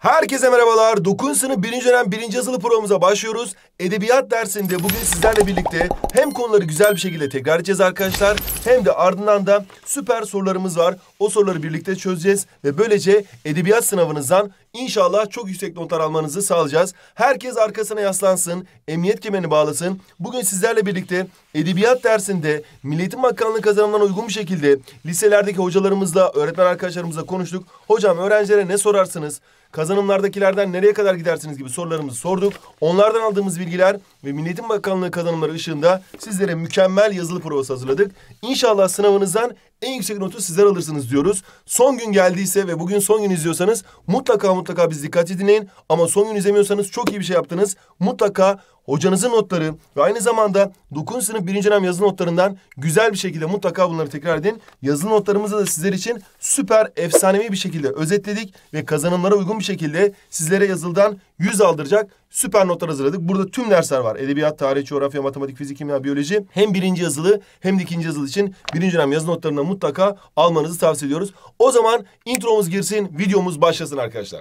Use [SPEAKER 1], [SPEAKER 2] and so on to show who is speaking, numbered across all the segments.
[SPEAKER 1] Herkese merhabalar. Dokunsunu birinci dönem birinci yazılı programımıza başlıyoruz. Edebiyat dersinde bugün sizlerle birlikte hem konuları güzel bir şekilde tekrar edeceğiz arkadaşlar. Hem de ardından da süper sorularımız var. O soruları birlikte çözeceğiz. Ve böylece edebiyat sınavınızdan inşallah çok yüksek notlar almanızı sağlayacağız. Herkes arkasına yaslansın. Emniyet kemerini bağlasın. Bugün sizlerle birlikte edebiyat dersinde Milliyetin Bakanlığı kazanımdan uygun bir şekilde liselerdeki hocalarımızla, öğretmen arkadaşlarımızla konuştuk. Hocam öğrencilere ne sorarsınız? kazanımlardakilerden nereye kadar gidersiniz gibi sorularımızı sorduk. Onlardan aldığımız bilgiler ve Milliyetin Bakanlığı kazanımları ışığında sizlere mükemmel yazılı provası hazırladık. İnşallah sınavınızdan en yüksek notu sizler alırsınız diyoruz. Son gün geldiyse ve bugün son gün izliyorsanız mutlaka mutlaka biz dikkatli dinleyin. Ama son gün izlemiyorsanız çok iyi bir şey yaptınız. Mutlaka hocanızın notları ve aynı zamanda 9. sınıf 1. dönem yazılı notlarından güzel bir şekilde mutlaka bunları tekrar edin. Yazılı notlarımızı da sizler için süper efsanevi bir şekilde özetledik ve kazanımlara uygun bir şekilde sizlere yazıldan 100 aldıracak süper notlar hazırladık. Burada tüm dersler var. Edebiyat, tarih, coğrafya, matematik, fizik, kimya, biyoloji. Hem birinci yazılı hem de ikinci yazılı için birinci dönem yazı notlarını mutlaka almanızı tavsiye ediyoruz. O zaman intromuz girsin, videomuz başlasın arkadaşlar.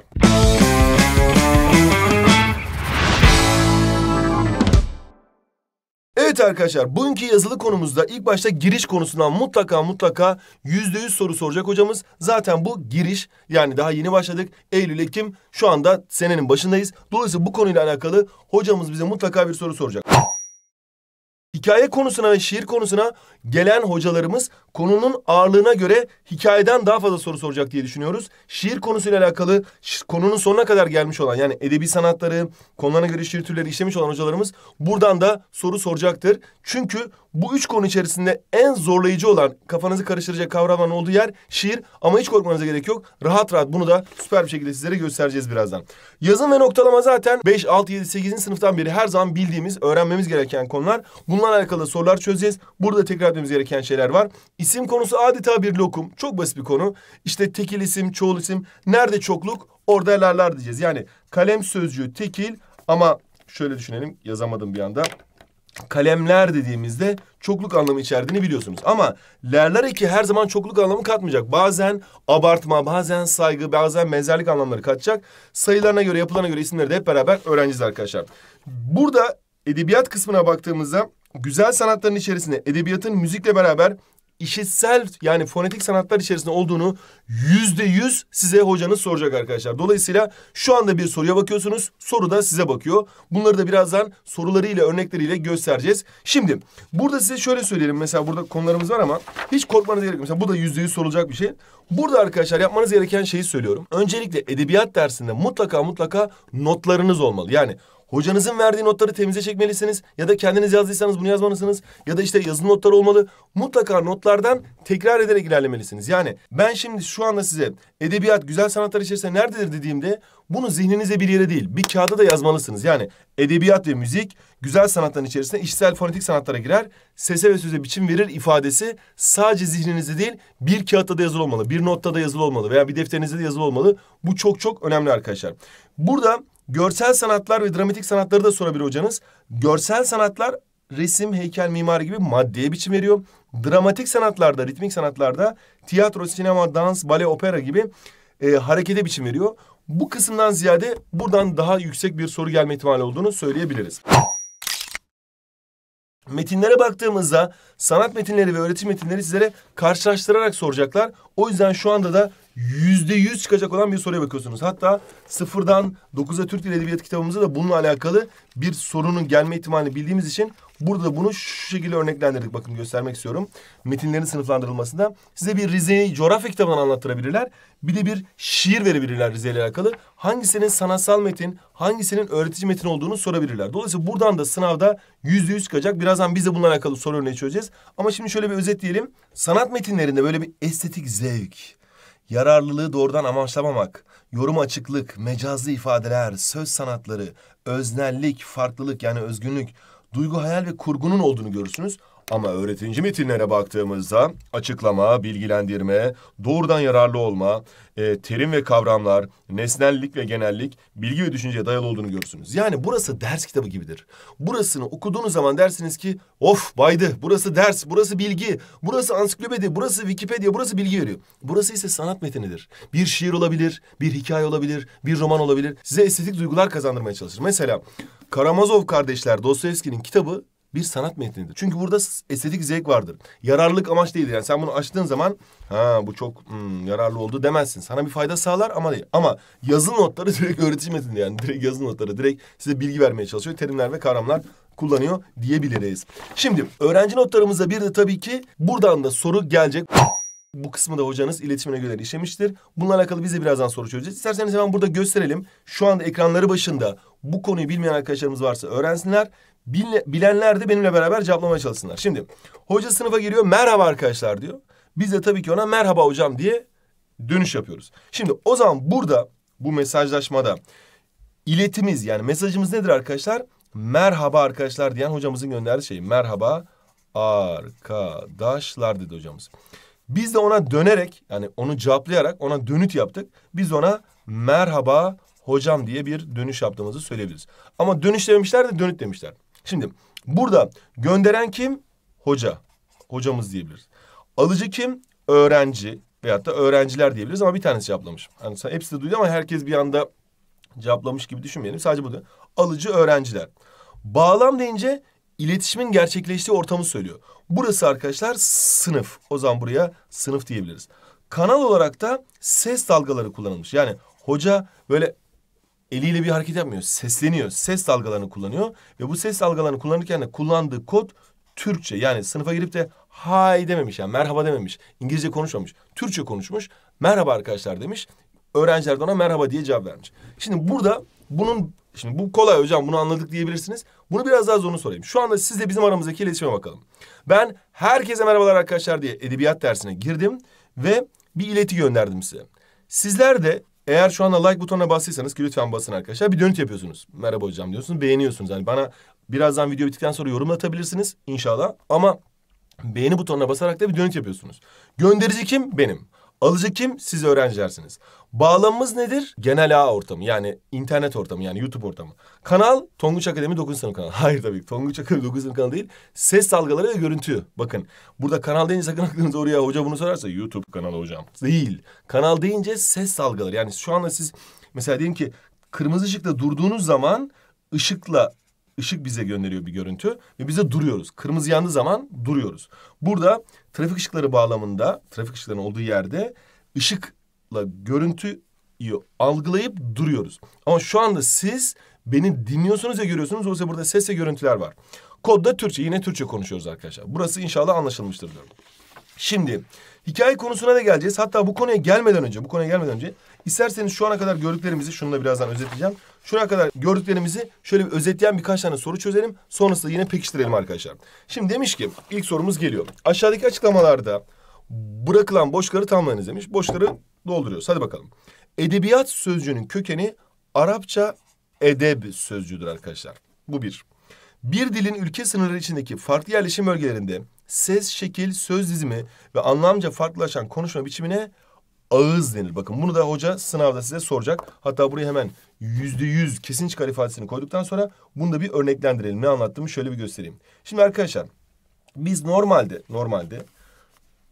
[SPEAKER 1] Evet arkadaşlar bugünkü yazılı konumuzda ilk başta giriş konusundan mutlaka mutlaka yüzde yüz soru soracak hocamız. Zaten bu giriş yani daha yeni başladık. Eylül, Ekim şu anda senenin başındayız. Dolayısıyla bu konuyla alakalı hocamız bize mutlaka bir soru soracak hikaye konusuna ve şiir konusuna gelen hocalarımız konunun ağırlığına göre hikayeden daha fazla soru soracak diye düşünüyoruz. Şiir konusuyla alakalı konunun sonuna kadar gelmiş olan yani edebi sanatları, konularına göre şiir türleri işlemiş olan hocalarımız buradan da soru soracaktır. Çünkü bu üç konu içerisinde en zorlayıcı olan, kafanızı karıştıracak kavramların olduğu yer şiir. Ama hiç korkmanıza gerek yok. Rahat rahat bunu da süper bir şekilde sizlere göstereceğiz birazdan. Yazım ve noktalama zaten 5, 6, 7, 8. sınıftan beri her zaman bildiğimiz, öğrenmemiz gereken konular. Bunlarla alakalı sorular çözeceğiz. Burada tekrar etmemiz gereken şeyler var. İsim konusu adeta bir lokum. Çok basit bir konu. İşte tekil isim, çoğul isim. Nerede çokluk? Orada lerler diyeceğiz. Yani kalem sözcüğü tekil ama şöyle düşünelim. Yazamadım bir anda kalemler dediğimizde çokluk anlamı içerdiğini biliyorsunuz. Ama lerler eki her zaman çokluk anlamı katmayacak. Bazen abartma, bazen saygı, bazen mezarlık anlamları katacak. Sayılarına göre, yapılarına göre isimleri de hep beraber öğreneceğiz arkadaşlar. Burada edebiyat kısmına baktığımızda güzel sanatların içerisinde edebiyatın müzikle beraber işitsel yani fonetik sanatlar içerisinde olduğunu yüzde yüz size hocanız soracak arkadaşlar. Dolayısıyla şu anda bir soruya bakıyorsunuz. Soru da size bakıyor. Bunları da birazdan sorularıyla örnekleriyle göstereceğiz. Şimdi burada size şöyle söyleyelim. Mesela burada konularımız var ama hiç korkmanız gerek yok. Mesela bu da yüzde yüz sorulacak bir şey. Burada arkadaşlar yapmanız gereken şeyi söylüyorum. Öncelikle edebiyat dersinde mutlaka mutlaka notlarınız olmalı. Yani Hocanızın verdiği notları temize çekmelisiniz ya da kendiniz yazdıysanız bunu yazmalısınız ya da işte yazılı notlar olmalı. Mutlaka notlardan tekrar ederek ilerlemelisiniz. Yani ben şimdi şu anda size edebiyat güzel sanatlar içerisinde nerededir dediğimde bunu zihninizde bir yere değil bir kağıda da yazmalısınız. Yani edebiyat ve müzik güzel sanatların içerisinde işsel fonetik sanatlara girer. Sese ve söze biçim verir ifadesi sadece zihninizde değil bir kağıtta da yazılı olmalı. Bir notta da yazılı olmalı veya bir defterinizde de yazılı olmalı. Bu çok çok önemli arkadaşlar. Burada Görsel sanatlar ve dramatik sanatları da sorabilir hocanız. Görsel sanatlar resim, heykel, mimari gibi maddeye biçim veriyor. Dramatik sanatlarda, ritmik sanatlarda tiyatro, sinema, dans, bale, opera gibi e, harekete biçim veriyor. Bu kısımdan ziyade buradan daha yüksek bir soru gelme ihtimali olduğunu söyleyebiliriz. Metinlere baktığımızda sanat metinleri ve öğretim metinleri sizlere karşılaştırarak soracaklar. O yüzden şu anda da yüzde yüz çıkacak olan bir soruya bakıyorsunuz. Hatta sıfırdan dokuza Türk Dili Edebiyat kitabımızda da bununla alakalı bir sorunun gelme ihtimalini bildiğimiz için burada da bunu şu şekilde örneklendirdik. Bakın göstermek istiyorum. Metinlerin sınıflandırılmasında size bir Rize'yi coğrafya kitabından anlattırabilirler. Bir de bir şiir verebilirler Rize ile alakalı. Hangisinin sanatsal metin, hangisinin öğretici metin olduğunu sorabilirler. Dolayısıyla buradan da sınavda yüzde yüz çıkacak. Birazdan biz de bununla alakalı soru örneği çözeceğiz. Ama şimdi şöyle bir özetleyelim. Sanat metinlerinde böyle bir estetik zevk, yararlılığı doğrudan amaçlamamak, yorum açıklık, mecazi ifadeler, söz sanatları, öznellik, farklılık yani özgünlük, duygu, hayal ve kurgunun olduğunu görürsünüz. Ama öğretici metinlere baktığımızda açıklama, bilgilendirme, doğrudan yararlı olma, e, terim ve kavramlar, nesnellik ve genellik bilgi ve düşünceye dayalı olduğunu görürsünüz. Yani burası ders kitabı gibidir. Burasını okuduğunuz zaman dersiniz ki of baydı burası ders, burası bilgi, burası ansiklopedi, burası Wikipedia, burası bilgi veriyor. Burası ise sanat metinidir. Bir şiir olabilir, bir hikaye olabilir, bir roman olabilir. Size estetik duygular kazandırmaya çalışır. Mesela Karamazov kardeşler Dostoyevski'nin kitabı bir sanat metnidir. Çünkü burada estetik zevk vardır. Yararlılık amaç değildir. Yani sen bunu açtığın zaman ha bu çok hmm, yararlı oldu demezsin. Sana bir fayda sağlar ama değil. Ama yazılı notları direkt öğretici metni yani. Direkt yazılı notları direkt size bilgi vermeye çalışıyor. Terimler ve kavramlar kullanıyor diyebiliriz. Şimdi öğrenci notlarımızda bir de tabii ki buradan da soru gelecek. Bu kısmı da hocanız iletişimine göre işlemiştir. Bununla alakalı bize birazdan soru çözeceğiz. İsterseniz hemen burada gösterelim. Şu anda ekranları başında bu konuyu bilmeyen arkadaşlarımız varsa öğrensinler. Bilenler de benimle beraber cevaplamaya çalışsınlar. Şimdi hoca sınıfa giriyor merhaba arkadaşlar diyor. Biz de tabii ki ona merhaba hocam diye dönüş yapıyoruz. Şimdi o zaman burada bu mesajlaşmada iletimiz yani mesajımız nedir arkadaşlar? Merhaba arkadaşlar diyen hocamızın gönderdiği şey. Merhaba arkadaşlar dedi hocamız. Biz de ona dönerek yani onu cevaplayarak ona dönüt yaptık. Biz ona merhaba hocam diye bir dönüş yaptığımızı söyleyebiliriz. Ama dönüş dememişler de dönüt demişler. Şimdi burada gönderen kim? Hoca. Hocamız diyebiliriz. Alıcı kim? Öğrenci veyahut da öğrenciler diyebiliriz ama bir tanesi cevaplamış. Yani hepsi de duydu ama herkes bir anda cevaplamış gibi düşünmeyelim. Sadece burada alıcı öğrenciler. Bağlam deyince iletişimin gerçekleştiği ortamı söylüyor. Burası arkadaşlar sınıf. O zaman buraya sınıf diyebiliriz. Kanal olarak da ses dalgaları kullanılmış. Yani hoca böyle eliyle bir hareket yapmıyor. Sesleniyor. Ses dalgalarını kullanıyor. Ve bu ses dalgalarını kullanırken de kullandığı kod Türkçe. Yani sınıfa girip de hay dememiş yani merhaba dememiş. İngilizce konuşmamış. Türkçe konuşmuş. Merhaba arkadaşlar demiş. Öğrenciler de ona merhaba diye cevap vermiş. Şimdi burada bunun şimdi bu kolay hocam bunu anladık diyebilirsiniz. Bunu biraz daha zorunu sorayım. Şu anda sizle bizim aramızdaki iletişime bakalım. Ben herkese merhabalar arkadaşlar diye edebiyat dersine girdim ve bir ileti gönderdim size. Sizler de eğer şu anda like butonuna bastıysanız ki lütfen basın arkadaşlar. Bir dönüt yapıyorsunuz. Merhaba hocam diyorsunuz. Beğeniyorsunuz. Yani bana birazdan video bittikten sonra yorum atabilirsiniz inşallah. Ama beğeni butonuna basarak da bir dönüt yapıyorsunuz. Gönderici kim? Benim. Alıcı kim? Siz öğrencilersiniz. Bağlamımız nedir? Genel ağ ortamı yani internet ortamı yani YouTube ortamı. Kanal Tonguç Akademi 9. sınıf kanalı. Hayır tabii Tonguç Akademi 9. sınıf kanalı değil. Ses dalgaları ve görüntü. Bakın burada kanal deyince sakın aklınız oraya hoca bunu sorarsa YouTube kanalı hocam. Değil. Kanal deyince ses dalgaları. Yani şu anda siz mesela diyelim ki kırmızı ışıkta durduğunuz zaman ışıkla ışık bize gönderiyor bir görüntü ve bize duruyoruz. Kırmızı yandığı zaman duruyoruz. Burada trafik ışıkları bağlamında trafik ışıklarının olduğu yerde ışıkla görüntüyü algılayıp duruyoruz. Ama şu anda siz beni dinliyorsunuz ve görüyorsunuz. Oysa burada ses ve görüntüler var. Kodda Türkçe. Yine Türkçe konuşuyoruz arkadaşlar. Burası inşallah anlaşılmıştır diyorum. Şimdi hikaye konusuna da geleceğiz. Hatta bu konuya gelmeden önce, bu konuya gelmeden önce isterseniz şu ana kadar gördüklerimizi şunu da birazdan özetleyeceğim. Şuraya kadar gördüklerimizi şöyle bir özetleyen birkaç tane soru çözelim. Sonrasında yine pekiştirelim arkadaşlar. Şimdi demiş ki ilk sorumuz geliyor. Aşağıdaki açıklamalarda bırakılan boşları tamamlayınız demiş. Boşları dolduruyoruz. Hadi bakalım. Edebiyat sözcüğünün kökeni Arapça edeb sözcüğüdür arkadaşlar. Bu bir. Bir dilin ülke sınırları içindeki farklı yerleşim bölgelerinde ses, şekil, söz dizimi ve anlamca farklılaşan konuşma biçimine ağız denir. Bakın bunu da hoca sınavda size soracak. Hatta buraya hemen yüzde yüz kesin çıkar ifadesini koyduktan sonra bunu da bir örneklendirelim. Ne anlattığımı şöyle bir göstereyim. Şimdi arkadaşlar biz normalde normalde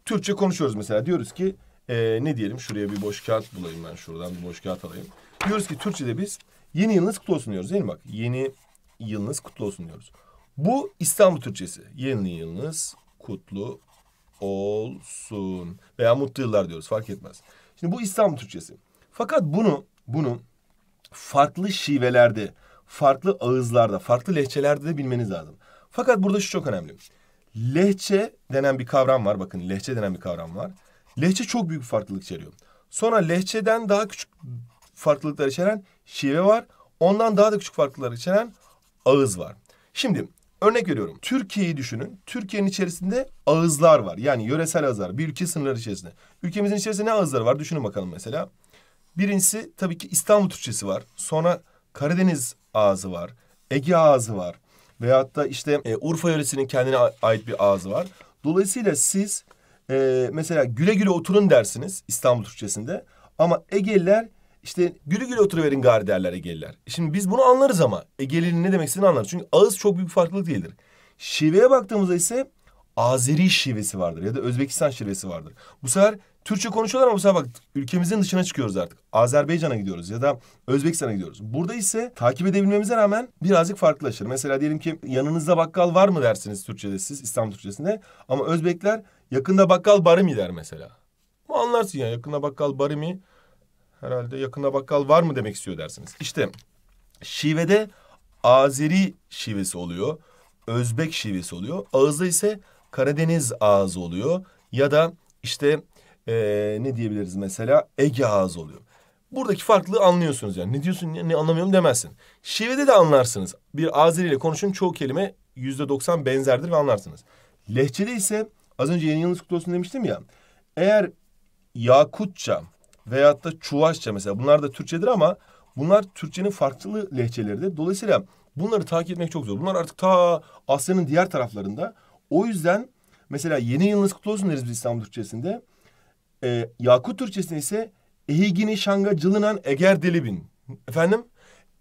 [SPEAKER 1] Türkçe konuşuyoruz mesela. Diyoruz ki ee, ne diyelim şuraya bir boş kağıt bulayım ben şuradan bir boş kağıt alayım. Diyoruz ki Türkçe'de biz yeni yılınız kutlu olsun diyoruz değil mi bak? Yeni yılınız kutlu olsun diyoruz. Bu İstanbul Türkçesi. Yeni yılınız kutlu olsun. Veya mutlu yıllar diyoruz fark etmez. Şimdi bu İslam Türkçesi. Fakat bunu bunu farklı şivelerde, farklı ağızlarda, farklı lehçelerde de bilmeniz lazım. Fakat burada şu çok önemli. Lehçe denen bir kavram var. Bakın lehçe denen bir kavram var. Lehçe çok büyük bir farklılık içeriyor. Sonra lehçeden daha küçük farklılıklar içeren şive var. Ondan daha da küçük farklılıklar içeren ağız var. Şimdi Örnek veriyorum. Türkiye'yi düşünün. Türkiye'nin içerisinde ağızlar var. Yani yöresel ağızlar. Bir ülke sınırları içerisinde. Ülkemizin içerisinde ne ağızları var? Düşünün bakalım mesela. Birincisi tabii ki İstanbul Türkçesi var. Sonra Karadeniz ağzı var. Ege ağzı var. Veyahut da işte e, Urfa yöresinin kendine ait bir ağzı var. Dolayısıyla siz e, mesela güle güle oturun dersiniz İstanbul Türkçesinde. Ama Egeliler işte gülü gülü oturuverin gari derler Egeliler. E şimdi biz bunu anlarız ama Egeli'nin ne demek istediğini anlarız. Çünkü ağız çok büyük bir farklılık değildir. Şiveye baktığımızda ise Azeri şivesi vardır ya da Özbekistan şivesi vardır. Bu sefer Türkçe konuşuyorlar ama bu sefer bak ülkemizin dışına çıkıyoruz artık. Azerbaycan'a gidiyoruz ya da Özbekistan'a gidiyoruz. Burada ise takip edebilmemize rağmen birazcık farklılaşır. Mesela diyelim ki yanınızda bakkal var mı dersiniz Türkçe'de siz İslam Türkçesinde. Ama Özbekler yakında bakkal barı mı der mesela. Ama anlarsın ya yakında bakkal barı mı herhalde yakında bakkal var mı demek istiyor dersiniz. İşte şivede Azeri şivesi oluyor. Özbek şivesi oluyor. Ağızda ise Karadeniz ağzı oluyor. Ya da işte ee, ne diyebiliriz mesela Ege ağzı oluyor. Buradaki farklılığı anlıyorsunuz yani. Ne diyorsun ne, anlamıyorum demezsin. Şivede de anlarsınız. Bir Azeri ile konuşun çoğu kelime yüzde doksan benzerdir ve anlarsınız. Lehçede ise az önce yeni yılınız kutlu olsun demiştim ya. Eğer Yakutça veyahut da Çuvaşça mesela bunlar da Türkçedir ama bunlar Türkçenin farklı lehçeleridir. Dolayısıyla bunları takip etmek çok zor. Bunlar artık ta Asya'nın diğer taraflarında. O yüzden mesela yeni yılınız kutlu olsun deriz biz İstanbul Türkçesinde. Ee, Yakut Türkçesinde ise Ehigini şanga cılınan eger dilibin. Efendim?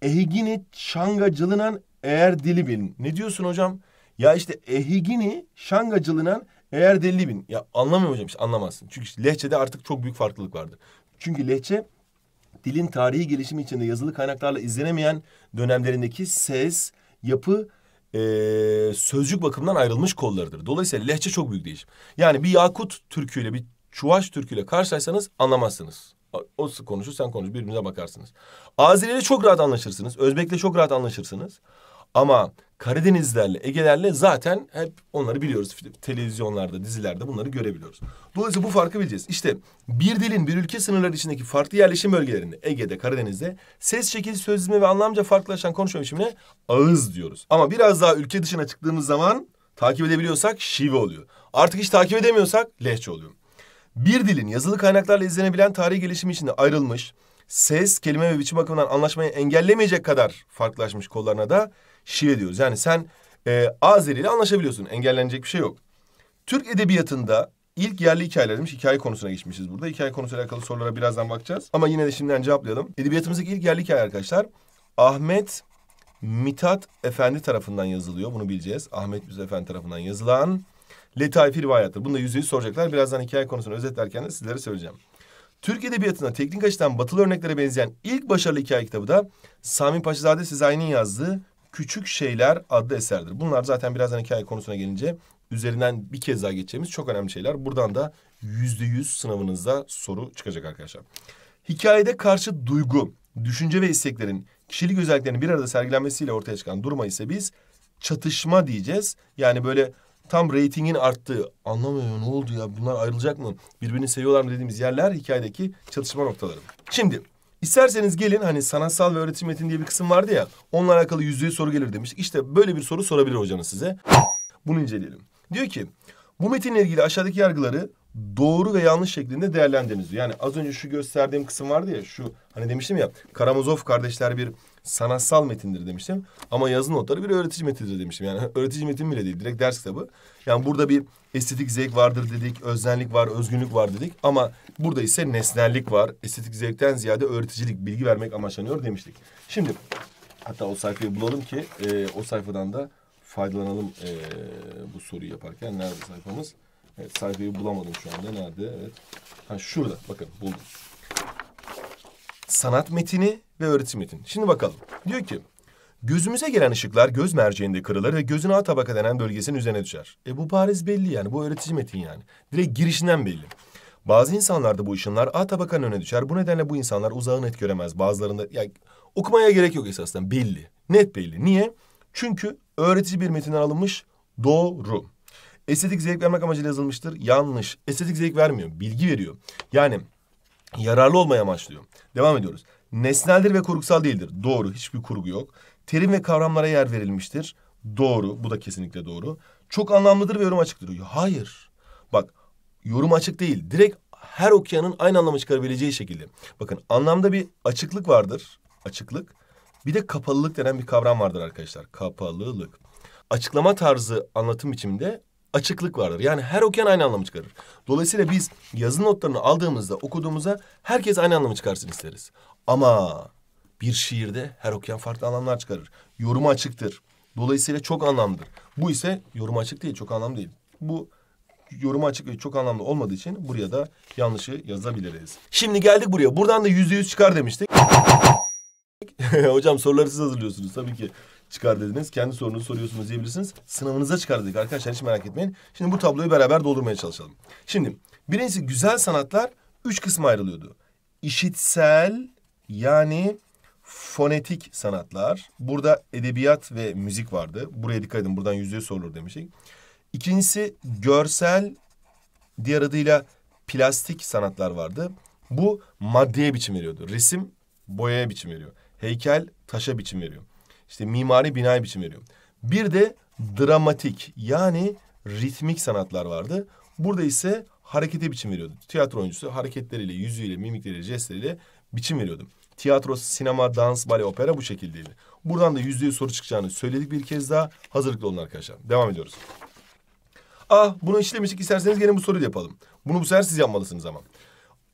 [SPEAKER 1] Ehigini şanga cılınan eğer dilibin. Ne diyorsun hocam? Ya işte ehigini şanga cılınan eğer dilibin Ya anlamıyor hocam işte anlamazsın. Çünkü lehçede artık çok büyük farklılık vardır. Çünkü lehçe dilin tarihi gelişimi içinde yazılı kaynaklarla izlenemeyen dönemlerindeki ses, yapı, e, sözcük bakımından ayrılmış kollarıdır. Dolayısıyla lehçe çok büyük değişim. Yani bir Yakut türküyle bir Çuvaş türküyle karşılaşsanız anlamazsınız. O konuşur sen konuş birbirinize bakarsınız. Azeri'yle çok rahat anlaşırsınız. Özbek'le çok rahat anlaşırsınız. Ama Karadenizlerle, Ege'lerle zaten hep onları biliyoruz. Televizyonlarda, dizilerde bunları görebiliyoruz. Dolayısıyla bu farkı bileceğiz. İşte bir dilin bir ülke sınırları içindeki farklı yerleşim bölgelerinde, Ege'de, Karadeniz'de ses şekil, sözlüğü ve anlamca farklılaşan konuşma biçimine ağız diyoruz. Ama biraz daha ülke dışına çıktığımız zaman takip edebiliyorsak şive oluyor. Artık hiç takip edemiyorsak lehçe oluyor. Bir dilin yazılı kaynaklarla izlenebilen tarihi gelişimi içinde ayrılmış, ses, kelime ve biçim bakımından anlaşmayı engellemeyecek kadar farklılaşmış kollarına da şive diyoruz. Yani sen e, Azeri ile anlaşabiliyorsun. Engellenecek bir şey yok. Türk edebiyatında ilk yerli hikayeler demiş. Hikaye konusuna geçmişiz burada. Hikaye konusuyla alakalı sorulara birazdan bakacağız. Ama yine de şimdiden cevaplayalım. Edebiyatımızdaki ilk yerli hikaye arkadaşlar. Ahmet Mithat Efendi tarafından yazılıyor. Bunu bileceğiz. Ahmet Mithat Efendi tarafından yazılan Letaifi rivayattır. Bunu da yüzde yüz soracaklar. Birazdan hikaye konusunu özetlerken de sizlere söyleyeceğim. Türk Edebiyatı'nda teknik açıdan batılı örneklere benzeyen ilk başarılı hikaye kitabı da Sami Paşazade Sezai'nin yazdığı Küçük Şeyler adlı eserdir. Bunlar zaten birazdan hikaye konusuna gelince üzerinden bir kez daha geçeceğimiz çok önemli şeyler. Buradan da yüzde yüz sınavınızda soru çıkacak arkadaşlar. Hikayede karşı duygu, düşünce ve isteklerin kişilik özelliklerinin bir arada sergilenmesiyle ortaya çıkan duruma ise biz çatışma diyeceğiz. Yani böyle tam reytingin arttığı anlamıyor ne oldu ya bunlar ayrılacak mı birbirini seviyorlar mı dediğimiz yerler hikayedeki çatışma noktaları. Şimdi İsterseniz gelin hani sanatsal ve öğretim metin diye bir kısım vardı ya. Onunla alakalı yüzde soru gelir demiş. İşte böyle bir soru sorabilir hocanız size. Bunu inceleyelim. Diyor ki bu metinle ilgili aşağıdaki yargıları doğru ve yanlış şeklinde değerlendiriniz diyor. Yani az önce şu gösterdiğim kısım vardı ya şu hani demiştim ya Karamazov kardeşler bir sanatsal metindir demiştim. Ama yazı notları bir öğretici metindir demiştim. Yani öğretici metin bile değil direkt ders kitabı. Yani burada bir estetik zevk vardır dedik, özenlik var, özgünlük var dedik. Ama burada ise nesnellik var. Estetik zevkten ziyade öğreticilik, bilgi vermek amaçlanıyor demiştik. Şimdi hatta o sayfayı bulalım ki e, o sayfadan da faydalanalım e, bu soruyu yaparken. Nerede sayfamız? Evet, sayfayı bulamadım şu anda. Nerede? Evet. Ha şurada. Bakın buldum. Sanat metini ve öğretim metini. Şimdi bakalım. Diyor ki Gözümüze gelen ışıklar göz merceğinde kırılır ve gözün A tabaka denen bölgesinin üzerine düşer. E bu pariz belli yani. Bu öğretici metin yani. Direkt girişinden belli. Bazı insanlarda bu ışınlar A tabakanın önüne düşer. Bu nedenle bu insanlar uzağı net göremez. Bazılarında yani okumaya gerek yok esasen belli. Net belli. Niye? Çünkü öğretici bir metinden alınmış doğru. Estetik zevk vermek amacıyla yazılmıştır. Yanlış. Estetik zevk vermiyor. Bilgi veriyor. Yani yararlı olmaya amaçlıyor. Devam ediyoruz. Nesneldir ve kurgusal değildir. Doğru. Hiçbir kurgu yok terim ve kavramlara yer verilmiştir. Doğru, bu da kesinlikle doğru. Çok anlamlıdır ve yorum açıktır. Hayır. Bak, yorum açık değil. Direkt her okuyanın aynı anlamı çıkarabileceği şekilde. Bakın anlamda bir açıklık vardır. Açıklık. Bir de kapalılık denen bir kavram vardır arkadaşlar. Kapalılık. Açıklama tarzı anlatım biçiminde açıklık vardır. Yani her okuyan aynı anlamı çıkarır. Dolayısıyla biz yazı notlarını aldığımızda, okuduğumuzda herkes aynı anlamı çıkarsın isteriz. Ama bir şiirde her okuyan farklı anlamlar çıkarır. Yorum açıktır. Dolayısıyla çok anlamdır. Bu ise yorum açık değil, çok anlam değil. Bu yorum açık ve çok anlamlı olmadığı için buraya da yanlışı yazabiliriz. Şimdi geldik buraya. Buradan da yüzde yüz çıkar demiştik. Hocam soruları siz hazırlıyorsunuz tabii ki çıkar dediniz. Kendi sorunuzu soruyorsunuz diyebilirsiniz. Sınavınıza çıkar dedik arkadaşlar hiç merak etmeyin. Şimdi bu tabloyu beraber doldurmaya çalışalım. Şimdi birincisi güzel sanatlar üç kısma ayrılıyordu. İşitsel yani fonetik sanatlar. Burada edebiyat ve müzik vardı. Buraya dikkat edin buradan yüzde sorulur demiştik. İkincisi görsel diğer adıyla plastik sanatlar vardı. Bu maddeye biçim veriyordu. Resim boyaya biçim veriyor. Heykel taşa biçim veriyor. İşte mimari binaya biçim veriyor. Bir de dramatik yani ritmik sanatlar vardı. Burada ise harekete biçim veriyordu. Tiyatro oyuncusu hareketleriyle, yüzüyle, mimikleriyle, jestleriyle biçim veriyordu. Tiyatro, sinema, dans, bale, opera bu şekildeydi. Buradan da yüzde yüz soru çıkacağını söyledik bir kez daha. Hazırlıklı olun arkadaşlar. Devam ediyoruz. Ah bunu işlemiştik isterseniz gelin bu soruyu yapalım. Bunu bu sefer siz yapmalısınız ama.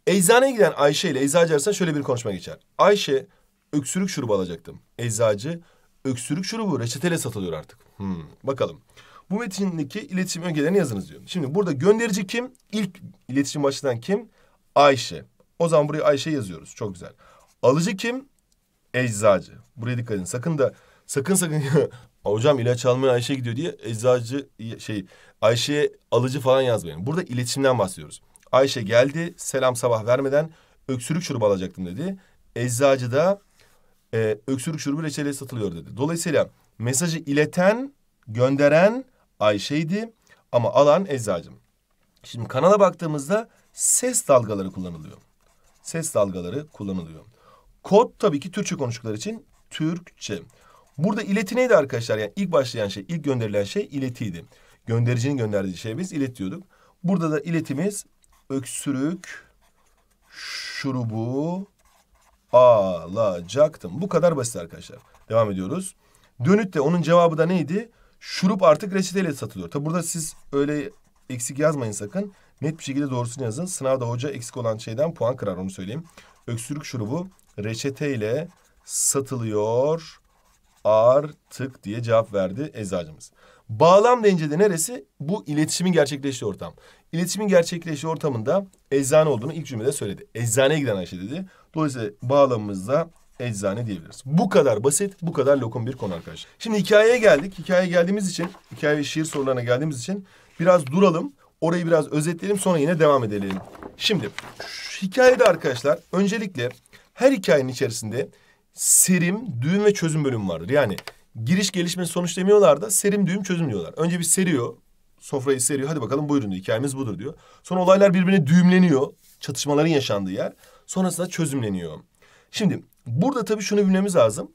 [SPEAKER 1] Eczaneye giden Ayşe ile eczacı arasında şöyle bir konuşma geçer. Ayşe öksürük şurubu alacaktım. Eczacı öksürük şurubu reçeteyle satılıyor artık. Hmm, bakalım. Bu metindeki iletişim ögelerini yazınız diyor. Şimdi burada gönderici kim? İlk iletişim başından kim? Ayşe. O zaman buraya Ayşe yazıyoruz. Çok güzel. Alıcı kim? Eczacı. Buraya dikkat edin. Sakın da sakın sakın hocam ilaç almaya Ayşe gidiyor diye eczacı şey Ayşe'ye alıcı falan yazmayın. Burada iletişimden bahsediyoruz. Ayşe geldi selam sabah vermeden öksürük şurubu alacaktım dedi. Eczacı da e, öksürük şurubu reçeli satılıyor dedi. Dolayısıyla mesajı ileten, gönderen Ayşe'ydi ama alan eczacım. Şimdi kanala baktığımızda ses dalgaları kullanılıyor. Ses dalgaları kullanılıyor. Kod tabii ki Türkçe konuştukları için Türkçe. Burada ileti neydi arkadaşlar? Yani ilk başlayan şey, ilk gönderilen şey iletiydi. Göndericinin gönderdiği şey biz ilet diyorduk. Burada da iletimiz öksürük şurubu alacaktım. Bu kadar basit arkadaşlar. Devam ediyoruz. Dönüt de onun cevabı da neydi? Şurup artık reçeteyle satılıyor. Tabi burada siz öyle eksik yazmayın sakın. Net bir şekilde doğrusunu yazın. Sınavda hoca eksik olan şeyden puan kırar onu söyleyeyim. Öksürük şurubu reçeteyle satılıyor artık diye cevap verdi eczacımız. Bağlam deyince de neresi? Bu iletişimin gerçekleştiği ortam. İletişimin gerçekleştiği ortamında eczane olduğunu ilk cümlede söyledi. Eczaneye giden Ayşe dedi. Dolayısıyla bağlamımızda eczane diyebiliriz. Bu kadar basit, bu kadar lokum bir konu arkadaşlar. Şimdi hikayeye geldik. Hikayeye geldiğimiz için, hikaye ve şiir sorularına geldiğimiz için biraz duralım. Orayı biraz özetleyelim sonra yine devam edelim. Şimdi hikayede arkadaşlar öncelikle her hikayenin içerisinde serim, düğüm ve çözüm bölümü vardır. Yani giriş, gelişme, sonuç demiyorlar da serim, düğüm, çözüm diyorlar. Önce bir seriyor, sofrayı seriyor. Hadi bakalım buyurun diyor. Hikayemiz budur diyor. Sonra olaylar birbirine düğümleniyor. Çatışmaların yaşandığı yer. Sonrasında çözümleniyor. Şimdi burada tabii şunu bilmemiz lazım.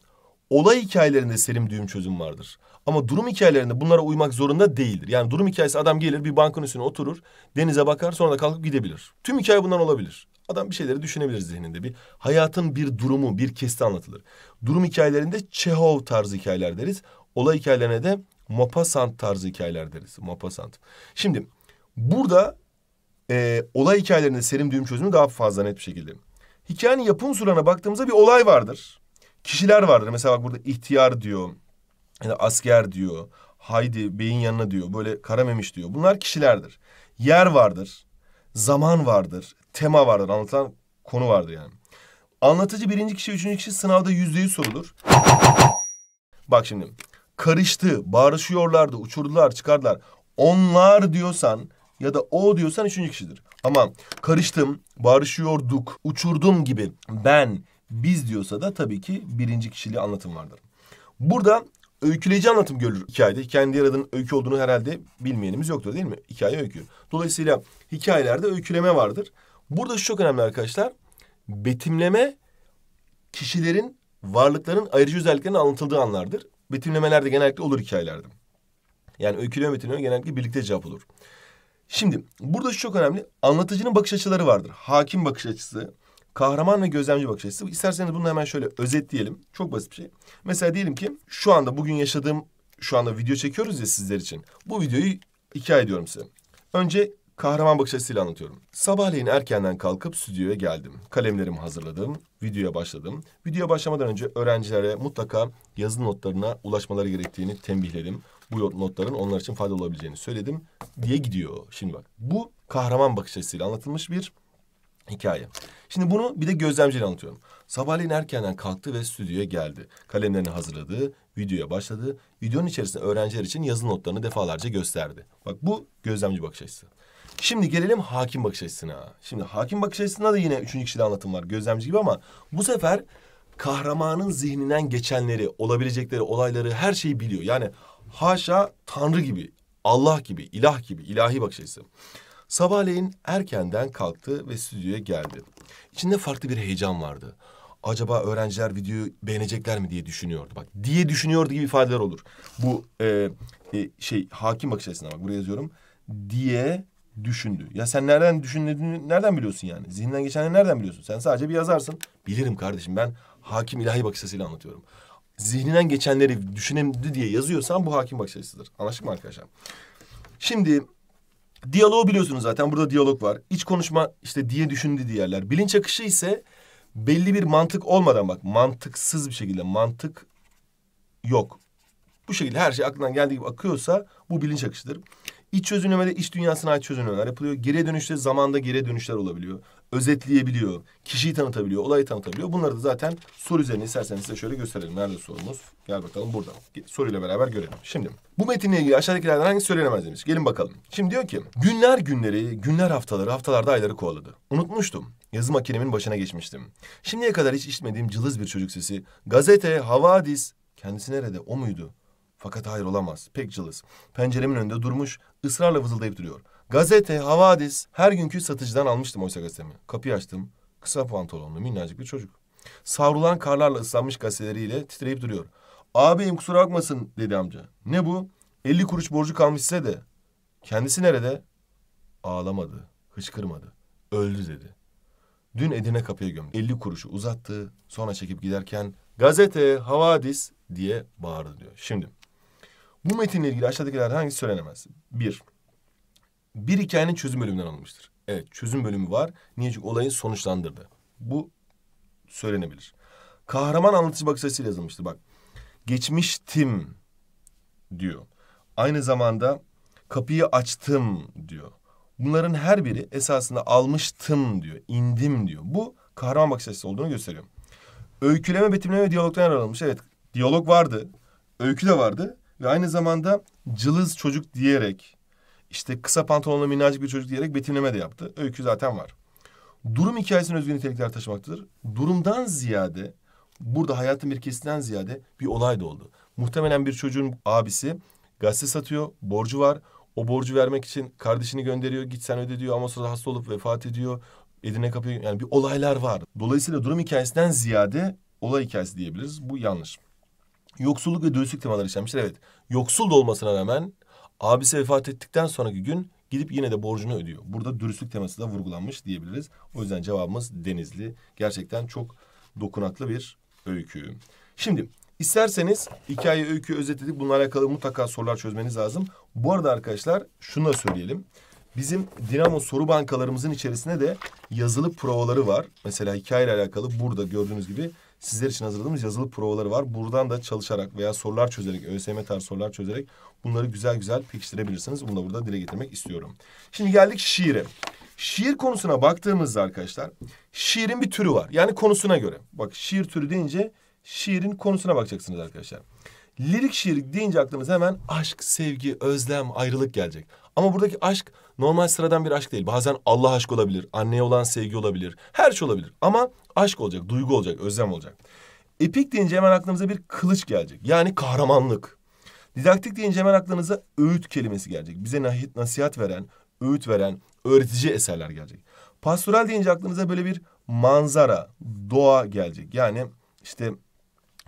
[SPEAKER 1] Olay hikayelerinde serim düğüm çözüm vardır. Ama durum hikayelerinde bunlara uymak zorunda değildir. Yani durum hikayesi adam gelir bir bankın üstüne oturur, denize bakar sonra da kalkıp gidebilir. Tüm hikaye bundan olabilir. Adam bir şeyleri düşünebilir zihninde. Bir hayatın bir durumu, bir kesti anlatılır. Durum hikayelerinde Çehov tarzı hikayeler deriz. Olay hikayelerine de Mopasant tarzı hikayeler deriz. Mopasant. Şimdi burada e, olay hikayelerinde serim Düğüm çözümü daha fazla net bir şekilde. Hikayenin yapım surana baktığımızda bir olay vardır. Kişiler vardır. Mesela bak burada ihtiyar diyor. Yani asker diyor. Haydi beyin yanına diyor. Böyle karamemiş diyor. Bunlar kişilerdir. Yer vardır zaman vardır, tema vardır, anlatan konu vardır yani. Anlatıcı birinci kişi, üçüncü kişi sınavda yüzde yüz sorulur. Bak şimdi karıştı, bağırışıyorlardı, uçurdular, çıkardılar. Onlar diyorsan ya da o diyorsan üçüncü kişidir. Ama karıştım, bağırışıyorduk, uçurdum gibi ben, biz diyorsa da tabii ki birinci kişiliği anlatım vardır. Burada öyküleyici anlatım görülür hikayede. kendi diğer öykü olduğunu herhalde bilmeyenimiz yoktur değil mi? Hikaye öykü. Dolayısıyla hikayelerde öyküleme vardır. Burada şu çok önemli arkadaşlar. Betimleme kişilerin, varlıkların ayrıcı özelliklerinin anlatıldığı anlardır. Betimlemeler de genellikle olur hikayelerde. Yani öyküleme betimleme genellikle birlikte cevap olur. Şimdi burada şu çok önemli. Anlatıcının bakış açıları vardır. Hakim bakış açısı, Kahraman ve gözlemci bakış açısı. İsterseniz bunu hemen şöyle özetleyelim. Çok basit bir şey. Mesela diyelim ki şu anda bugün yaşadığım şu anda video çekiyoruz ya sizler için. Bu videoyu hikaye ediyorum size. Önce kahraman bakış açısıyla anlatıyorum. Sabahleyin erkenden kalkıp stüdyoya geldim. Kalemlerimi hazırladım, videoya başladım. Videoya başlamadan önce öğrencilere mutlaka yazı notlarına ulaşmaları gerektiğini tembihledim. Bu notların onlar için faydalı olabileceğini söyledim diye gidiyor. Şimdi bak bu kahraman bakış açısıyla anlatılmış bir hikaye. Şimdi bunu bir de gözlemciyle anlatıyorum. Sabahleyin erkenden kalktı ve stüdyoya geldi. Kalemlerini hazırladı, videoya başladı. Videonun içerisinde öğrenciler için yazılı notlarını defalarca gösterdi. Bak bu gözlemci bakış açısı. Şimdi gelelim hakim bakış açısına. Şimdi hakim bakış açısında da yine üçüncü kişili anlatım var gözlemci gibi ama bu sefer kahramanın zihninden geçenleri, olabilecekleri, olayları her şeyi biliyor. Yani haşa tanrı gibi, Allah gibi, ilah gibi, ilahi bakış açısı. Sabahleyin erkenden kalktı ve stüdyoya geldi. İçinde farklı bir heyecan vardı. Acaba öğrenciler videoyu beğenecekler mi diye düşünüyordu. Bak diye düşünüyordu gibi ifadeler olur. Bu e, e, şey hakim bakış açısına bak buraya yazıyorum. Diye düşündü. Ya sen nereden düşündüğünü nereden biliyorsun yani? Zihninden geçenleri nereden biliyorsun? Sen sadece bir yazarsın. Bilirim kardeşim ben hakim ilahi bakış açısıyla anlatıyorum. Zihninden geçenleri düşünemdi diye yazıyorsan bu hakim bakış açısıdır. Anlaştık mı arkadaşlar? Şimdi Diyaloğu biliyorsunuz zaten burada diyalog var. İç konuşma işte diye düşündü diğerler. Bilinç akışı ise belli bir mantık olmadan bak mantıksız bir şekilde mantık yok. Bu şekilde her şey aklından geldiği gibi akıyorsa bu bilinç akışıdır. İç de iç dünyasına ait çözünürlemeler yapılıyor. Geriye dönüşte zamanda geriye dönüşler olabiliyor özetleyebiliyor. Kişiyi tanıtabiliyor, olayı tanıtabiliyor. Bunları da zaten soru üzerine isterseniz size şöyle gösterelim. Nerede sorumuz? Gel bakalım burada. Soruyla beraber görelim. Şimdi bu metinle ilgili aşağıdakilerden hangisi söylenemez demiş. Gelin bakalım. Şimdi diyor ki günler günleri, günler haftaları, haftalarda ayları kovaladı. Unutmuştum. Yazı makinemin başına geçmiştim. Şimdiye kadar hiç işitmediğim cılız bir çocuk sesi. Gazete, havadis. Kendisi nerede? O muydu? Fakat hayır olamaz. Pek cılız. Penceremin önünde durmuş, ısrarla vızıldayıp duruyor. Gazete, havadis her günkü satıcıdan almıştım oysa gazetemi. Kapıyı açtım. Kısa pantolonlu minnacık bir çocuk. Savrulan karlarla ıslanmış gazeteleriyle titreyip duruyor. Ağabeyim kusura bakmasın dedi amca. Ne bu? 50 kuruş borcu kalmış size de. Kendisi nerede? Ağlamadı, hıçkırmadı. Öldü dedi. Dün Edirne kapıya gömdü. 50 kuruşu uzattı. Sonra çekip giderken gazete, havadis diye bağırdı diyor. Şimdi bu metinle ilgili aşağıdakiler hangisi söylenemez? Bir, bir hikayenin çözüm bölümünden alınmıştır. Evet çözüm bölümü var. Niye? Çünkü olayı sonuçlandırdı. Bu söylenebilir. Kahraman anlatıcı bakış açısıyla yazılmıştır. Bak geçmiştim diyor. Aynı zamanda kapıyı açtım diyor. Bunların her biri esasında almıştım diyor, indim diyor. Bu kahraman bakış açısı olduğunu gösteriyor. Öyküleme, betimleme ve diyalogdan ayrılmış. Evet, diyalog vardı, öykü de vardı ve aynı zamanda cılız çocuk diyerek işte kısa pantolonla minnacık bir çocuk diyerek betimleme de yaptı. Öykü zaten var. Durum hikayesinin özgün nitelikler taşımaktadır. Durumdan ziyade burada hayatın bir kesitinden ziyade bir olay da oldu. Muhtemelen bir çocuğun abisi gazete satıyor, borcu var. O borcu vermek için kardeşini gönderiyor, git sen öde diyor ama sonra hasta olup vefat ediyor. Edirne kapıyor yani bir olaylar var. Dolayısıyla durum hikayesinden ziyade olay hikayesi diyebiliriz. Bu yanlış. Yoksulluk ve dürüstlük temaları işlenmiştir. Evet. Yoksul da olmasına rağmen Abisi vefat ettikten sonraki gün gidip yine de borcunu ödüyor. Burada dürüstlük teması da vurgulanmış diyebiliriz. O yüzden cevabımız Denizli. Gerçekten çok dokunaklı bir öykü. Şimdi isterseniz hikaye öykü özetledik. Bununla alakalı mutlaka sorular çözmeniz lazım. Bu arada arkadaşlar şunu da söyleyelim. Bizim Dinamo soru bankalarımızın içerisinde de yazılı provaları var. Mesela hikaye ile alakalı burada gördüğünüz gibi sizler için hazırladığımız yazılı provaları var. Buradan da çalışarak veya sorular çözerek, ÖSYM tarzı sorular çözerek Bunları güzel güzel pekiştirebilirsiniz. Bunu da burada dile getirmek istiyorum. Şimdi geldik şiire. Şiir konusuna baktığımızda arkadaşlar şiirin bir türü var. Yani konusuna göre. Bak şiir türü deyince şiirin konusuna bakacaksınız arkadaşlar. Lirik şiir deyince aklımız hemen aşk, sevgi, özlem, ayrılık gelecek. Ama buradaki aşk normal sıradan bir aşk değil. Bazen Allah aşk olabilir, anneye olan sevgi olabilir, her şey olabilir. Ama aşk olacak, duygu olacak, özlem olacak. Epik deyince hemen aklımıza bir kılıç gelecek. Yani kahramanlık. Didaktik deyince hemen aklınıza öğüt kelimesi gelecek. Bize nahit, nasihat veren, öğüt veren, öğretici eserler gelecek. Pastoral deyince aklınıza böyle bir manzara, doğa gelecek. Yani işte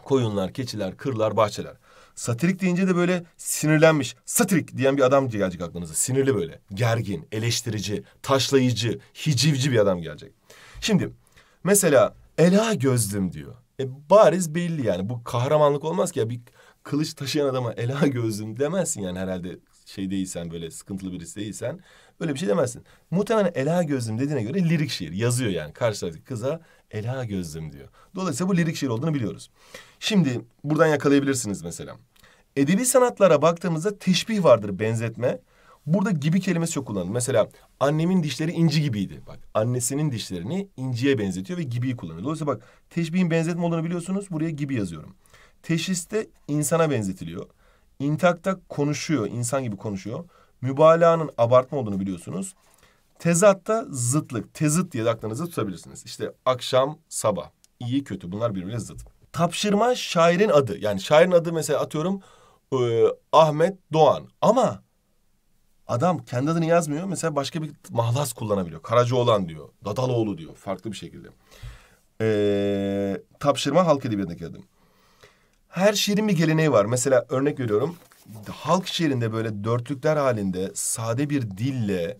[SPEAKER 1] koyunlar, keçiler, kırlar, bahçeler. Satirik deyince de böyle sinirlenmiş, satirik diyen bir adam gelecek aklınıza. Sinirli böyle, gergin, eleştirici, taşlayıcı, hicivci bir adam gelecek. Şimdi mesela ela gözlüm diyor. E bariz belli yani bu kahramanlık olmaz ki ya bir kılıç taşıyan adama ela gözüm demezsin yani herhalde şey değilsen böyle sıkıntılı birisi değilsen öyle bir şey demezsin. Muhtemelen ela gözüm dediğine göre lirik şiir yazıyor yani karşıdaki kıza ela gözüm diyor. Dolayısıyla bu lirik şiir olduğunu biliyoruz. Şimdi buradan yakalayabilirsiniz mesela. Edebi sanatlara baktığımızda teşbih vardır benzetme. Burada gibi kelimesi çok kullanılır. Mesela annemin dişleri inci gibiydi. Bak annesinin dişlerini inciye benzetiyor ve gibiyi kullanıyor. Dolayısıyla bak teşbihin benzetme olduğunu biliyorsunuz. Buraya gibi yazıyorum. Teşhiste insana benzetiliyor. İntakta konuşuyor, insan gibi konuşuyor. Mübalağanın abartma olduğunu biliyorsunuz. Tezatta zıtlık, tezıt diye de aklınızda tutabilirsiniz. İşte akşam, sabah, iyi kötü bunlar birbirine zıt. Tapşırma şairin adı. Yani şairin adı mesela atıyorum e, Ahmet Doğan. Ama adam kendi adını yazmıyor. Mesela başka bir mahlas kullanabiliyor. Karacaoğlan diyor, Dadaloğlu diyor farklı bir şekilde. E, tapşırma halk edebiyatındaki adım her şiirin bir geleneği var. Mesela örnek veriyorum. Halk şiirinde böyle dörtlükler halinde sade bir dille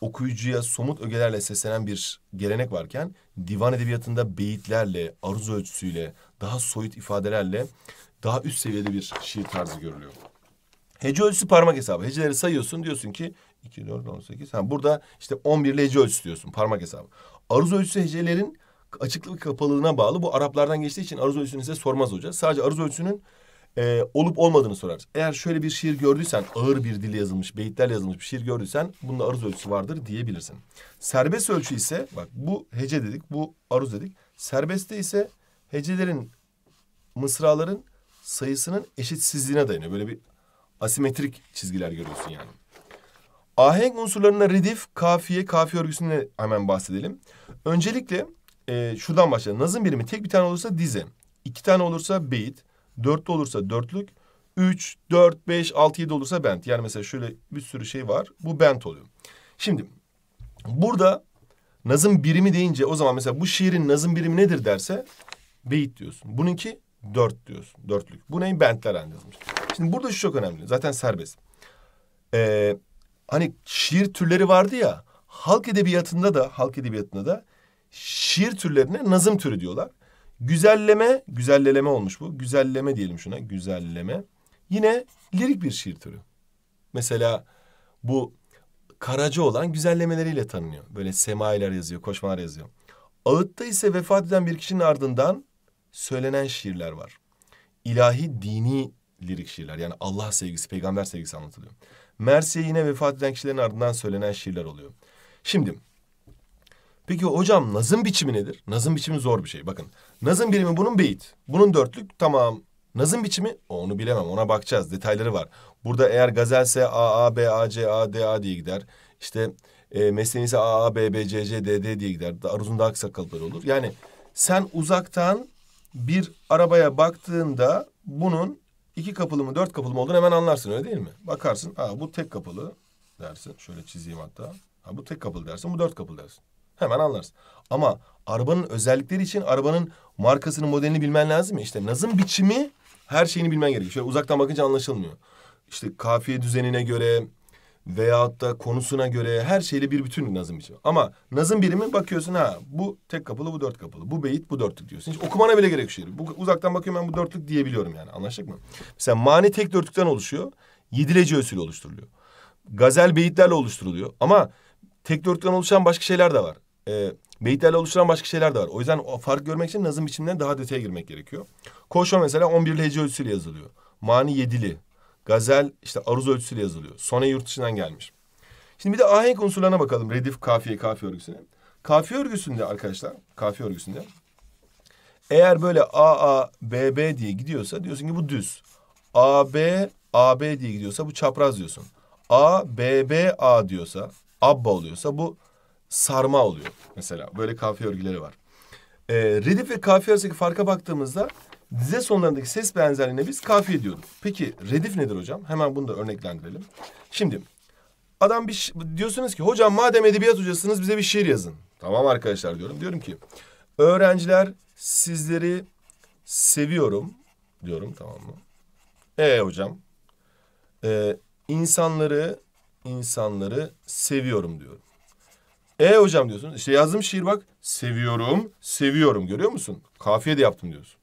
[SPEAKER 1] okuyucuya somut ögelerle seslenen bir gelenek varken divan edebiyatında beyitlerle, aruz ölçüsüyle, daha soyut ifadelerle daha üst seviyede bir şiir tarzı görülüyor. Hece ölçüsü parmak hesabı. Heceleri sayıyorsun diyorsun ki 2, 4, 18. Ha, burada işte 11 ile hece ölçüsü diyorsun parmak hesabı. Aruz ölçüsü hecelerin açıklık kapalılığına bağlı. Bu Araplardan geçtiği için aruz ölçüsünü size sormaz hoca. Sadece aruz ölçüsünün e, olup olmadığını sorar. Eğer şöyle bir şiir gördüysen, ağır bir dili yazılmış, beyitler yazılmış bir şiir gördüysen bunda aruz ölçüsü vardır diyebilirsin. Serbest ölçü ise bak bu hece dedik, bu aruz dedik. Serbestte ise hecelerin, mısraların sayısının eşitsizliğine dayanıyor. Böyle bir asimetrik çizgiler görüyorsun yani. Ahenk unsurlarına redif, kafiye, kafiye örgüsüne hemen bahsedelim. Öncelikle e, şuradan başlayalım. Nazım birimi tek bir tane olursa dizem, iki tane olursa beyit. Dörtlü olursa dörtlük. Üç, dört, beş, altı, yedi olursa bent. Yani mesela şöyle bir sürü şey var. Bu bent oluyor. Şimdi burada nazım birimi deyince o zaman mesela bu şiirin nazım birimi nedir derse beyit diyorsun. Bununki dört diyorsun. Dörtlük. Bu neyin bentler halinde yazılmış. Şimdi burada şu çok önemli. Zaten serbest. Ee, hani şiir türleri vardı ya. Halk edebiyatında da halk edebiyatında da şiir türlerine nazım türü diyorlar. Güzelleme, güzelleleme olmuş bu. Güzelleme diyelim şuna, güzelleme. Yine lirik bir şiir türü. Mesela bu Karaca olan güzellemeleriyle tanınıyor. Böyle semailer yazıyor, koşmalar yazıyor. Ağıtta ise vefat eden bir kişinin ardından söylenen şiirler var. İlahi dini lirik şiirler yani Allah sevgisi, peygamber sevgisi anlatılıyor. Mersi'ye yine vefat eden kişilerin ardından söylenen şiirler oluyor. Şimdi Peki hocam nazım biçimi nedir? Nazım biçimi zor bir şey. Bakın nazım birimi bunun beyit. Bunun dörtlük tamam. Nazım biçimi onu bilemem ona bakacağız detayları var. Burada eğer gazelse A, A, B, A, C, A, D, A diye gider. İşte e, mesleğin ise A, A, B, B, C, C, D, D diye gider. Aruzun daha kısa kalıpları olur. Yani sen uzaktan bir arabaya baktığında bunun iki kapılı mı dört kapılı mı olduğunu hemen anlarsın öyle değil mi? Bakarsın ha bu tek kapılı dersin. Şöyle çizeyim hatta. Ha bu tek kapılı dersin bu dört kapılı dersin. Hemen anlarız. Ama arabanın özellikleri için arabanın markasını, modelini bilmen lazım ya. İşte nazım biçimi her şeyini bilmen gerekiyor. Şöyle uzaktan bakınca anlaşılmıyor. İşte kafiye düzenine göre veyahut da konusuna göre her şeyle bir bütün nazım biçimi. Ama nazım birimi bakıyorsun ha bu tek kapılı bu dört kapılı. Bu beyit bu dörtlük diyorsun. Hiç okumana bile gerek yok Bu, uzaktan bakıyorum ben bu dörtlük diyebiliyorum yani anlaştık mı? Mesela mani tek dörtlükten oluşuyor. yedileci ölçülü oluşturuluyor. Gazel beyitlerle oluşturuluyor. Ama tek dörtlükten oluşan başka şeyler de var. E, beyitlerle oluşturan başka şeyler de var. O yüzden o fark görmek için nazım biçiminden daha detaya girmek gerekiyor. Koşma mesela 11 hece ölçüsüyle yazılıyor. Mani yedili. Gazel işte aruz ölçüsüyle yazılıyor. Sone yurt dışından gelmiş. Şimdi bir de ahenk unsurlarına bakalım. Redif, kafiye, kafi örgüsüne. Kafi örgüsünde arkadaşlar, kafi örgüsünde eğer böyle A A B B diye gidiyorsa diyorsun ki bu düz. A B A B diye gidiyorsa bu çapraz diyorsun. A B B A diyorsa abba oluyorsa bu sarma oluyor mesela. Böyle kafiye örgüleri var. E, redif ve kafiye arasındaki farka baktığımızda dize sonlarındaki ses benzerliğine biz kafiye diyorduk. Peki redif nedir hocam? Hemen bunu da örneklendirelim. Şimdi adam bir diyorsunuz ki hocam madem edebiyat hocasınız bize bir şiir yazın. Tamam arkadaşlar diyorum. Diyorum ki öğrenciler sizleri seviyorum diyorum tamam mı? E hocam. E, insanları insanları seviyorum diyorum. E hocam diyorsun. İşte yazdım şiir bak. Seviyorum, seviyorum. Görüyor musun? Kafiye de yaptım diyorsun.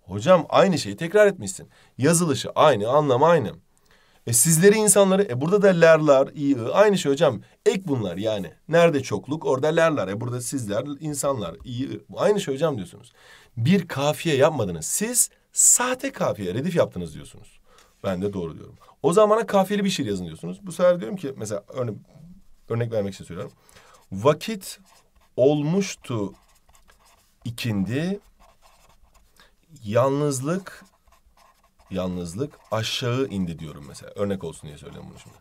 [SPEAKER 1] Hocam aynı şeyi tekrar etmişsin. Yazılışı aynı, anlam aynı. E sizleri insanları, e burada da lerlar, i, aynı şey hocam. Ek bunlar yani. Nerede çokluk orada lerlar. E burada sizler, insanlar, i, aynı şey hocam diyorsunuz. Bir kafiye yapmadınız. Siz sahte kafiye, redif yaptınız diyorsunuz. Ben de doğru diyorum. O zaman bana kafiyeli bir şiir yazın diyorsunuz. Bu sefer diyorum ki mesela örne örnek vermek için söylüyorum. Vakit olmuştu ikindi. Yalnızlık yalnızlık aşağı indi diyorum mesela. Örnek olsun diye söylüyorum bunu şimdi.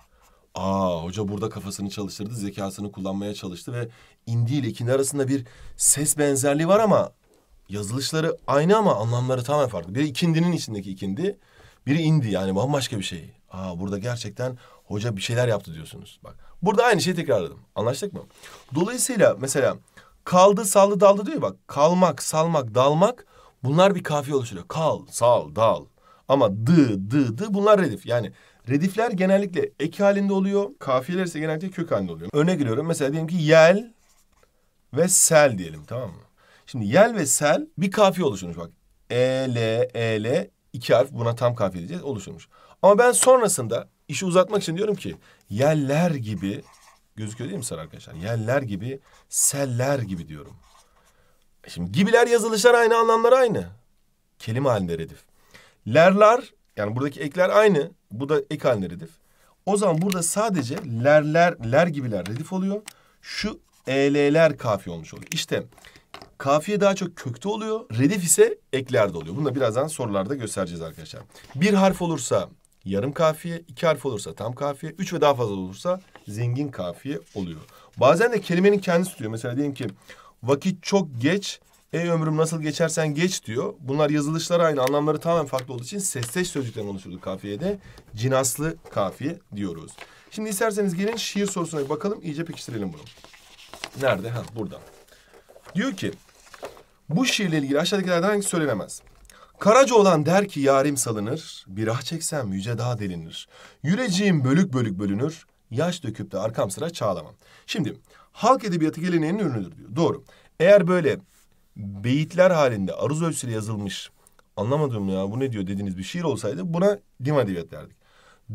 [SPEAKER 1] Aa hoca burada kafasını çalıştırdı, zekasını kullanmaya çalıştı ve indi ile ikindi arasında bir ses benzerliği var ama yazılışları aynı ama anlamları tamamen farklı. Biri ikindinin içindeki ikindi, biri indi yani bambaşka bir şey. Aa burada gerçekten Hoca bir şeyler yaptı diyorsunuz. Bak burada aynı şeyi tekrarladım. Anlaştık mı? Dolayısıyla mesela kaldı, saldı, daldı diyor bak. Kalmak, salmak, dalmak bunlar bir kafiye oluşturuyor. Kal, sal, dal. Ama dı, dı, dı bunlar redif. Yani redifler genellikle ek halinde oluyor. Kafiyeler ise genellikle kök halinde oluyor. Öne giriyorum mesela diyelim ki yel ve sel diyelim tamam mı? Şimdi yel ve sel bir kafiye oluşturmuş bak. E, L, E, L iki harf buna tam kafiye diyeceğiz oluşturmuş. Ama ben sonrasında işi uzatmak için diyorum ki yeller gibi gözüküyor değil mi sarı arkadaşlar? Yeller gibi, seller gibi diyorum. E şimdi gibiler yazılışlar aynı, anlamlar aynı. Kelime halinde redif. Lerler yani buradaki ekler aynı. Bu da ek halinde redif. O zaman burada sadece lerler, ler gibiler redif oluyor. Şu eleler kafiye olmuş oluyor. İşte kafiye daha çok kökte oluyor. Redif ise eklerde oluyor. Bunu da birazdan sorularda göstereceğiz arkadaşlar. Bir harf olursa yarım kafiye, iki harf olursa tam kafiye, üç ve daha fazla olursa zengin kafiye oluyor. Bazen de kelimenin kendisi diyor. Mesela diyelim ki vakit çok geç, ey ömrüm nasıl geçersen geç diyor. Bunlar yazılışlar aynı, anlamları tamamen farklı olduğu için sesleş sözcükten oluşturdu kafiyede. Cinaslı kafiye diyoruz. Şimdi isterseniz gelin şiir sorusuna bakalım, iyice pekiştirelim bunu. Nerede? Ha burada. Diyor ki bu şiirle ilgili aşağıdakilerden hangisi söylenemez? Karaca olan der ki yarim salınır, bir ah çeksem yüce daha delinir. Yüreceğim bölük bölük bölünür, yaş döküp de arkam sıra çağlamam. Şimdi halk edebiyatı geleneğinin ürünüdür diyor. Doğru. Eğer böyle beyitler halinde aruz ölçüsüyle yazılmış anlamadım ya bu ne diyor dediğiniz bir şiir olsaydı buna divan edebiyat derdik.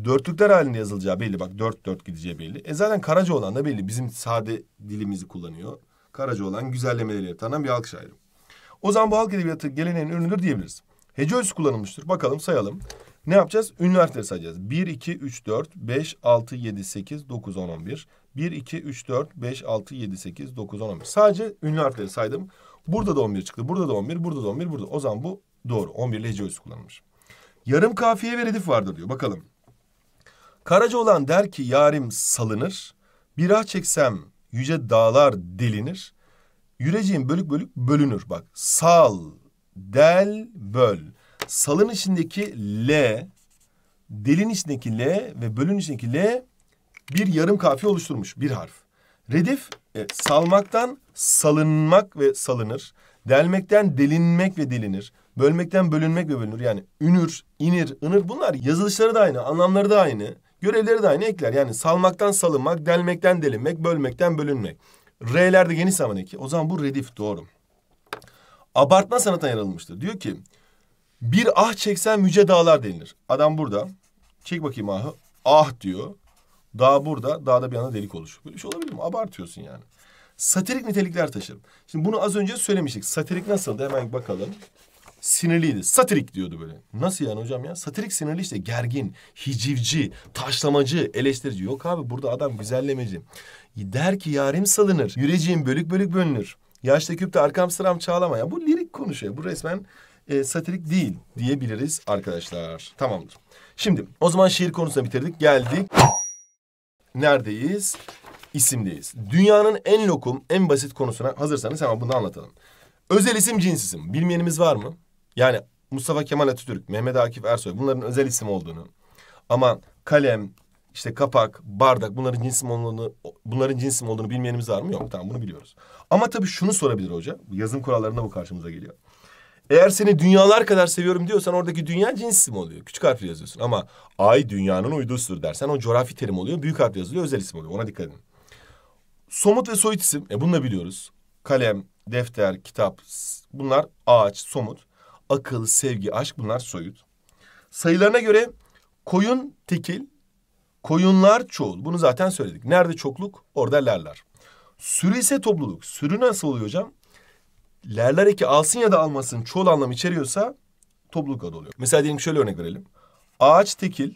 [SPEAKER 1] Dörtlükler halinde yazılacağı belli bak dört dört gideceği belli. E zaten Karaca olan da belli bizim sade dilimizi kullanıyor. Karaca olan güzellemeleri tanınan bir halk şairi. O zaman bu halk edebiyatı geleneğin ürünüdür diyebiliriz. Hece ölçüsü kullanılmıştır. Bakalım sayalım. Ne yapacağız? Ünlü sayacağız. 1, 2, 3, 4, 5, 6, 7, 8, 9, 10, 11. 1, 2, 3, 4, 5, 6, 7, 8, 9, 10, 11. Sadece ünlü harfleri saydım. Burada da 11 çıktı. Burada da 11, burada da 11, burada. O zaman bu doğru. 11 ile hece ölçüsü kullanılmış. Yarım kafiye ve redif vardır diyor. Bakalım. Karaca olan der ki yarim salınır. Birah çeksem yüce dağlar delinir. Yüreceğim bölük bölük bölünür. Bak sal del, böl. Salın içindeki L, delin içindeki L ve bölün içindeki L bir yarım kafiye oluşturmuş. Bir harf. Redif e, salmaktan salınmak ve salınır. Delmekten delinmek ve delinir. Bölmekten bölünmek ve bölünür. Yani ünür, inir, ınır bunlar yazılışları da aynı, anlamları da aynı. Görevleri de aynı ekler. Yani salmaktan salınmak, delmekten delinmek, bölmekten bölünmek. R'ler de geniş zaman eki. O zaman bu redif doğru abartma sanatına yer Diyor ki bir ah çeksen müce dağlar denilir. Adam burada çek bakayım ahı ah diyor. Dağ burada dağda bir anda delik olur. Böyle bir şey olabilir mi? Abartıyorsun yani. Satirik nitelikler taşır. Şimdi bunu az önce söylemiştik. Satirik nasıldı hemen bakalım. Sinirliydi. Satirik diyordu böyle. Nasıl yani hocam ya? Satirik sinirli işte gergin, hicivci, taşlamacı, eleştirici. Yok abi burada adam güzellemeci. Der ki yarim salınır. Yüreceğim bölük bölük bölünür. Yaşlı küpte arkam sıram çağlamaya. Bu lirik konuşuyor. Bu resmen e, satirik değil diyebiliriz arkadaşlar. Tamamdır. Şimdi o zaman şiir konusunu bitirdik. Geldik. Neredeyiz? İsimdeyiz. Dünyanın en lokum, en basit konusuna hazırsanız hemen bunu anlatalım. Özel isim, cins isim. Bilmeyenimiz var mı? Yani Mustafa Kemal Atatürk, Mehmet Akif Ersoy bunların özel isim olduğunu. Ama kalem, işte kapak, bardak bunların cins isim olduğunu, bunların cins isim olduğunu bilmeyenimiz var mı? Yok. Tamam bunu biliyoruz. Ama tabii şunu sorabilir hoca. Yazım kurallarında bu karşımıza geliyor. Eğer seni dünyalar kadar seviyorum diyorsan oradaki dünya cins mi oluyor? Küçük harfle yazıyorsun ama ay dünyanın uydusudur dersen o coğrafi terim oluyor. Büyük harfle yazılıyor özel isim oluyor. Ona dikkat edin. Somut ve soyut isim. E bunu da biliyoruz. Kalem, defter, kitap bunlar ağaç, somut. Akıl, sevgi, aşk bunlar soyut. Sayılarına göre koyun tekil, koyunlar çoğul. Bunu zaten söyledik. Nerede çokluk orada lerler. Sürü ise topluluk. Sürü nasıl oluyor hocam? Lerler eki alsın ya da almasın çoğul anlam içeriyorsa topluluk adı oluyor. Mesela diyelim şöyle örnek verelim. Ağaç tekil.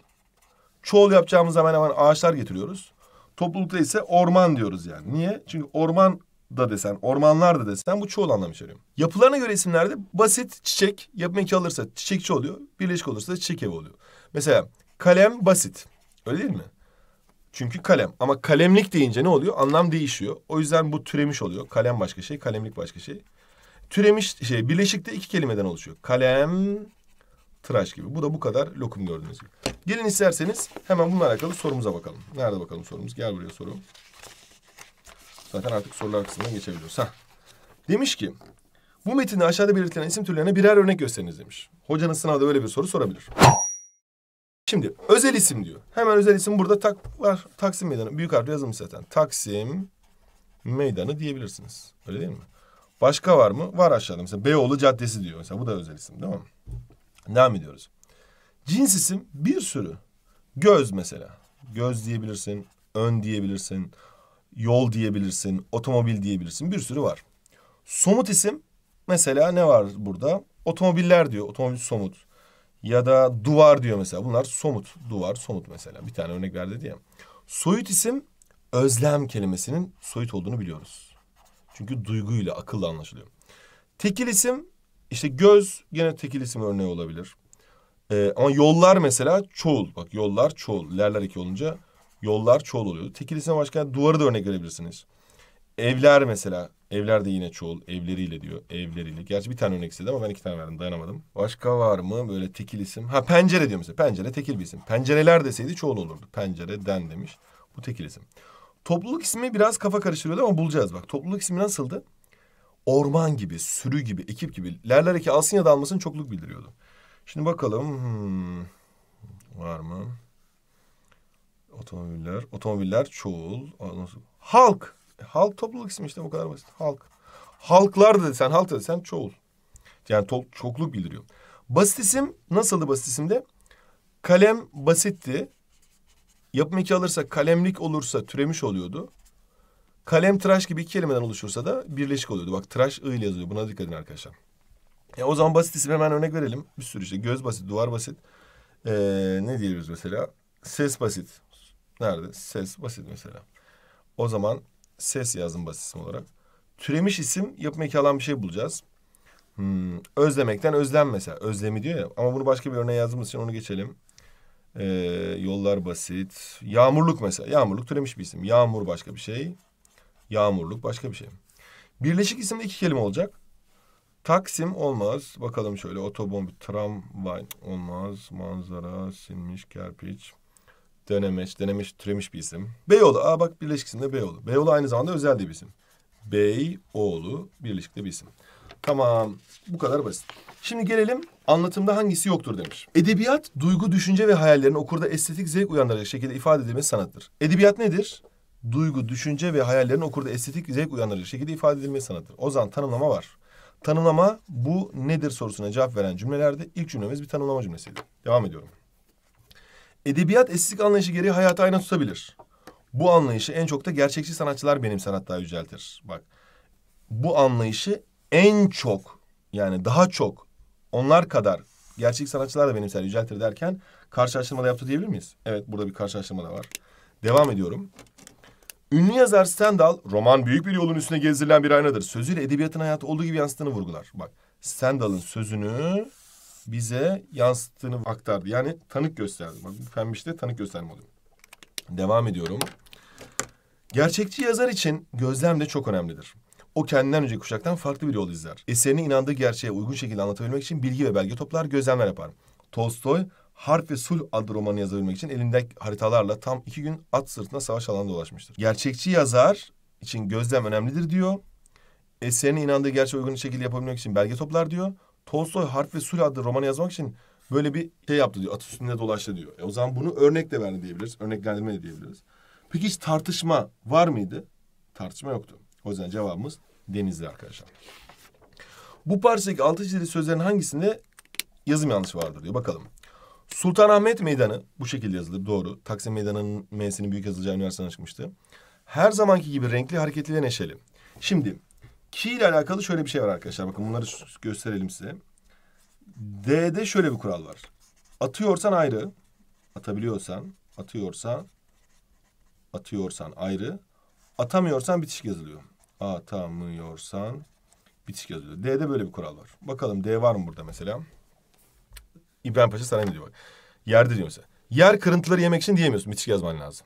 [SPEAKER 1] Çoğul yapacağımız zaman hemen ağaçlar getiriyoruz. Toplulukta ise orman diyoruz yani. Niye? Çünkü orman da desen, ormanlar da desen bu çoğul anlam içeriyor. Yapılarına göre isimlerde basit çiçek, yapmak için alırsa çiçekçi oluyor, birleşik olursa çiçek evi oluyor. Mesela kalem basit. Öyle değil mi? Çünkü kalem. Ama kalemlik deyince ne oluyor? Anlam değişiyor. O yüzden bu türemiş oluyor. Kalem başka şey, kalemlik başka şey. Türemiş şey birleşik de iki kelimeden oluşuyor. Kalem tıraş gibi. Bu da bu kadar lokum gördüğünüz gibi. Gelin isterseniz hemen bununla alakalı sorumuza bakalım. Nerede bakalım sorumuz? Gel buraya soru. Zaten artık sorular kısmından geçebiliyoruz. Heh. Demiş ki bu metinde aşağıda belirtilen isim türlerine birer örnek gösteriniz demiş. Hocanın sınavda böyle bir soru sorabilir. Şimdi özel isim diyor. Hemen özel isim burada tak, var, Taksim Meydanı. Büyük harfle yazılmış zaten. Taksim Meydanı diyebilirsiniz. Öyle değil mi? Başka var mı? Var aşağıda. Mesela Beyoğlu Caddesi diyor. Mesela bu da özel isim değil mi? Devam ediyoruz. Cins isim bir sürü. Göz mesela. Göz diyebilirsin. Ön diyebilirsin. Yol diyebilirsin. Otomobil diyebilirsin. Bir sürü var. Somut isim mesela ne var burada? Otomobiller diyor. Otomobil somut. Ya da duvar diyor mesela. Bunlar somut. Duvar, somut mesela. Bir tane örnek verdi diye. Soyut isim özlem kelimesinin soyut olduğunu biliyoruz. Çünkü duyguyla, akılla anlaşılıyor. Tekil isim işte göz gene tekil isim örneği olabilir. Ee, ama yollar mesela çoğul. Bak yollar çoğul. Lerler iki olunca yollar çoğul oluyor. Tekil isim başka duvarı da örnek verebilirsiniz. Evler mesela Evler de yine çoğul. Evleriyle diyor. Evleriyle. Gerçi bir tane örnek istedi ama ben iki tane verdim. Dayanamadım. Başka var mı böyle tekil isim? Ha pencere diyor mesela. Pencere tekil bir isim. Pencereler deseydi çoğul olurdu. Pencereden demiş. Bu tekil isim. Topluluk ismi biraz kafa karıştırıyordu ama bulacağız bak. Topluluk ismi nasıldı? Orman gibi, sürü gibi, ekip gibi. Lerler eki alsın ya da almasın çokluk bildiriyordu. Şimdi bakalım. Hmm. Var mı? Otomobiller. Otomobiller çoğul. Halk. Halk topluluk ismi işte bu kadar basit. Halk. Halklar da desen, halk da desen çoğul. Yani to- çokluk bildiriyor. Basit isim nasıldı basit isimde? Kalem basitti. Yapım iki alırsa kalemlik olursa türemiş oluyordu. Kalem tıraş gibi iki kelimeden oluşursa da birleşik oluyordu. Bak tıraş ı ile yazılıyor. Buna dikkat edin arkadaşlar. E, o zaman basit isim hemen örnek verelim. Bir sürü işte göz basit, duvar basit. Ee, ne diyoruz mesela? Ses basit. Nerede? Ses basit mesela. O zaman ses yazdım basit isim olarak. Türemiş isim yapım eki alan bir şey bulacağız. Hmm, özlemekten özlem mesela. Özlemi diyor ya. Ama bunu başka bir örneğe yazdığımız için onu geçelim. Ee, yollar basit. Yağmurluk mesela. Yağmurluk türemiş bir isim. Yağmur başka bir şey. Yağmurluk başka bir şey. Birleşik isimde iki kelime olacak. Taksim olmaz. Bakalım şöyle otobomb, tramvay olmaz. Manzara, silmiş, kerpiç. Dönemeç, denemiş, türemiş bir isim. Beyoğlu, aa bak birleşik birleşikisinde Beyoğlu. Beyoğlu aynı zamanda özel de bir isim. Beyoğlu birleşikte bir isim. Tamam, bu kadar basit. Şimdi gelelim anlatımda hangisi yoktur demiş. Edebiyat, duygu, düşünce ve hayallerin okurda estetik zevk uyandıracak şekilde ifade edilmesi sanattır. Edebiyat nedir? Duygu, düşünce ve hayallerin okurda estetik zevk uyandıracak şekilde ifade edilmesi sanattır. O zaman tanımlama var. Tanımlama bu nedir sorusuna cevap veren cümlelerde ilk cümlemiz bir tanımlama cümlesiydi. Devam ediyorum edebiyat estetik anlayışı gereği hayatı ayna tutabilir. Bu anlayışı en çok da gerçekçi sanatçılar benimser hatta yüceltir. Bak bu anlayışı en çok yani daha çok onlar kadar gerçek sanatçılar da benimser yüceltir derken karşılaştırma da yaptı diyebilir miyiz? Evet burada bir karşılaştırma da var. Devam ediyorum. Ünlü yazar Stendhal roman büyük bir yolun üstüne gezdirilen bir aynadır. Sözüyle edebiyatın hayatı olduğu gibi yansıttığını vurgular. Bak Stendhal'ın sözünü bize yansıttığını aktardı. Yani tanık gösterdi. Bak bu pembişte tanık gösterme oluyor. Devam ediyorum. Gerçekçi yazar için gözlem de çok önemlidir. O kendinden önce kuşaktan farklı bir yol izler. Eserine inandığı gerçeğe uygun şekilde anlatabilmek için bilgi ve belge toplar, gözlemler yapar. Tolstoy, Harp ve Sul adlı romanı yazabilmek için elinde haritalarla tam iki gün at sırtına savaş alanında dolaşmıştır. Gerçekçi yazar için gözlem önemlidir diyor. Eserine inandığı gerçeğe uygun şekilde yapabilmek için belge toplar diyor. Tolstoy harf ve Sul adlı romanı yazmak için böyle bir şey yaptı diyor. At üstünde dolaştı diyor. E o zaman bunu örnek de verdi diyebiliriz. Örneklendirme de diyebiliriz. Peki hiç tartışma var mıydı? Tartışma yoktu. O yüzden cevabımız Denizli arkadaşlar. Bu parçadaki altı çizili sözlerin hangisinde yazım yanlışı vardır diyor. Bakalım. Sultanahmet Meydanı bu şekilde yazılır doğru. Taksim Meydanı'nın M'sinin büyük yazılacağı üniversiteden çıkmıştı. Her zamanki gibi renkli, hareketli ve neşeli. Şimdi ki ile alakalı şöyle bir şey var arkadaşlar. Bakın bunları gösterelim size. D'de şöyle bir kural var. Atıyorsan ayrı. Atabiliyorsan, atıyorsan, atıyorsan ayrı. Atamıyorsan bitiş yazılıyor. Atamıyorsan bitiş yazılıyor. D'de böyle bir kural var. Bakalım D var mı burada mesela? İbrahim Paşa sana ne diyor? Yerde diyor mesela. Yer kırıntıları yemek için diyemiyorsun. Bitiş yazman lazım.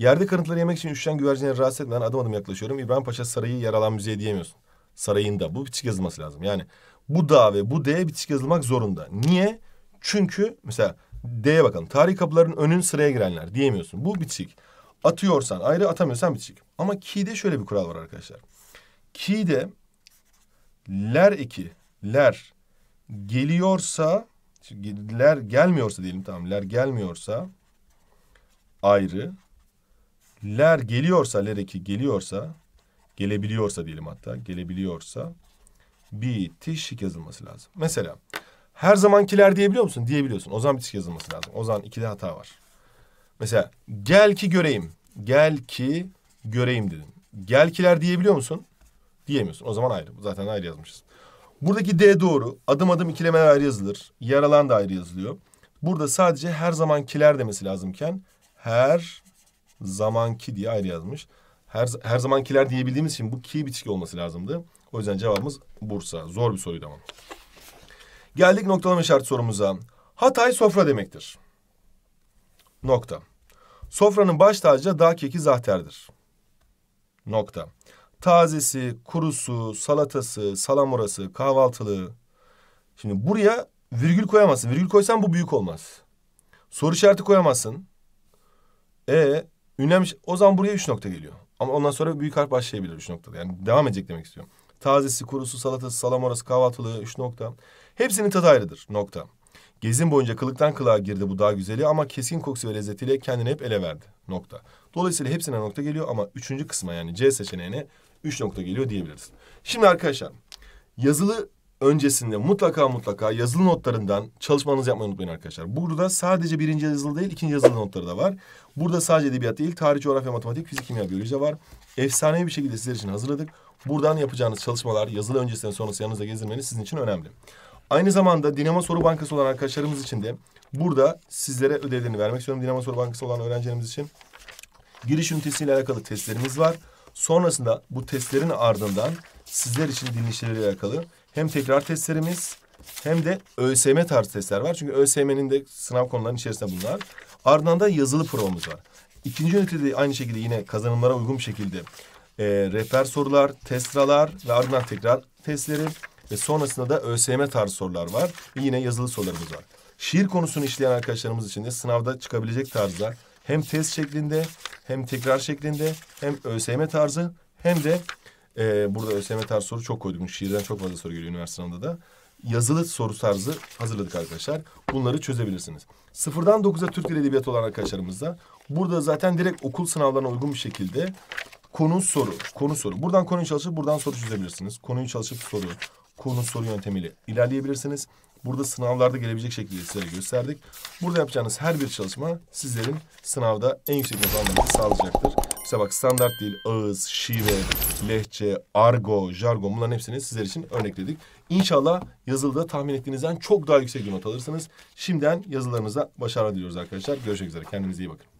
[SPEAKER 1] Yerde kanıtları yemek için üşüyen güvercinleri rahatsız etmeden adım adım yaklaşıyorum. İbrahim Paşa Sarayı yaralan müzeye diyemiyorsun. Sarayında. Bu bitişik yazılması lazım. Yani bu da ve bu D'ye bitişik yazılmak zorunda. Niye? Çünkü mesela D'ye bakalım. Tarih kapılarının önün sıraya girenler diyemiyorsun. Bu bitişik. Atıyorsan ayrı atamıyorsan bitişik. Ama ki'de şöyle bir kural var arkadaşlar. Ki'de ler eki ler geliyorsa ler gelmiyorsa diyelim tamam ler gelmiyorsa ayrı ler geliyorsa ler eki geliyorsa gelebiliyorsa diyelim hatta gelebiliyorsa bitişik yazılması lazım. Mesela her zamankiler diyebiliyor musun? Diyebiliyorsun. O zaman bitişik yazılması lazım. O zaman ikide hata var. Mesela gel ki göreyim. Gel ki göreyim dedim. Gelkiler diyebiliyor musun? Diyemiyorsun. O zaman ayrı. Zaten ayrı yazmışız. Buradaki D doğru. Adım adım ikilemeler ayrı yazılır. yer alan da ayrı yazılıyor. Burada sadece her zamankiler demesi lazımken her zamanki diye ayrı yazmış. Her, her zamankiler diyebildiğimiz için bu ki bitişki olması lazımdı. O yüzden cevabımız Bursa. Zor bir soruydu ama. Geldik noktalama işareti sorumuza. Hatay sofra demektir. Nokta. Sofranın baş tacı dağ keki zahterdir. Nokta. Tazesi, kurusu, salatası, salamurası, kahvaltılığı. Şimdi buraya virgül koyamazsın. Virgül koysan bu büyük olmaz. Soru işareti koyamazsın. E Ünlem o zaman buraya üç nokta geliyor. Ama ondan sonra büyük harf başlayabilir üç noktada. Yani devam edecek demek istiyorum. Tazesi, kurusu, salatası, salamorası, kahvaltılığı üç nokta. Hepsinin tadı ayrıdır nokta. Gezin boyunca kılıktan kılığa girdi bu daha güzeli ama keskin kokusu ve lezzetiyle kendini hep ele verdi nokta. Dolayısıyla hepsine nokta geliyor ama üçüncü kısma yani C seçeneğine üç nokta geliyor diyebiliriz. Şimdi arkadaşlar yazılı öncesinde mutlaka mutlaka yazılı notlarından çalışmanızı yapmayı unutmayın arkadaşlar. Burada sadece birinci yazılı değil ikinci yazılı notları da var. Burada sadece edebiyat değil tarih, coğrafya, matematik, fizik, kimya, biyoloji de var. Efsanevi bir şekilde sizler için hazırladık. Buradan yapacağınız çalışmalar yazılı öncesinden sonrası yanınızda gezdirmeniz sizin için önemli. Aynı zamanda Dinamo Soru Bankası olan arkadaşlarımız için de burada sizlere ödevlerini vermek istiyorum. Dinamo Soru Bankası olan öğrencilerimiz için giriş ünitesiyle alakalı testlerimiz var. Sonrasında bu testlerin ardından sizler için dinleyicileriyle alakalı hem tekrar testlerimiz hem de ÖSYM tarzı testler var. Çünkü ÖSYM'nin de sınav konularının içerisinde bunlar. Ardından da yazılı provamız var. İkinci de aynı şekilde yine kazanımlara uygun bir şekilde e, rehber sorular, testralar ve ardından tekrar testleri ve sonrasında da ÖSYM tarzı sorular var. Ve yine yazılı sorularımız var. Şiir konusunu işleyen arkadaşlarımız için de sınavda çıkabilecek tarzda hem test şeklinde hem tekrar şeklinde hem ÖSYM tarzı hem de ee, burada ÖSYM tarzı soru çok koydum Şiirden çok fazla soru geliyor üniversitede sınavında da. Yazılı soru tarzı hazırladık arkadaşlar. Bunları çözebilirsiniz. Sıfırdan dokuza Türk Dili Edebiyatı olan arkadaşlarımızda burada zaten direkt okul sınavlarına uygun bir şekilde konu soru, konu soru. Buradan konuyu çalışıp buradan soru çözebilirsiniz. Konuyu çalışıp soru, konu soru yöntemiyle ilerleyebilirsiniz. Burada sınavlarda gelebilecek şekilde size gösterdik. Burada yapacağınız her bir çalışma sizlerin sınavda en yüksek not almanızı sağlayacaktır. İşte bak standart dil, ağız, şive, lehçe, argo, jargon bunların hepsini sizler için örnekledik. İnşallah yazılıda tahmin ettiğinizden çok daha yüksek bir not alırsınız. Şimdiden yazılarınıza başarı diliyoruz arkadaşlar. Görüşmek üzere. Kendinize iyi bakın.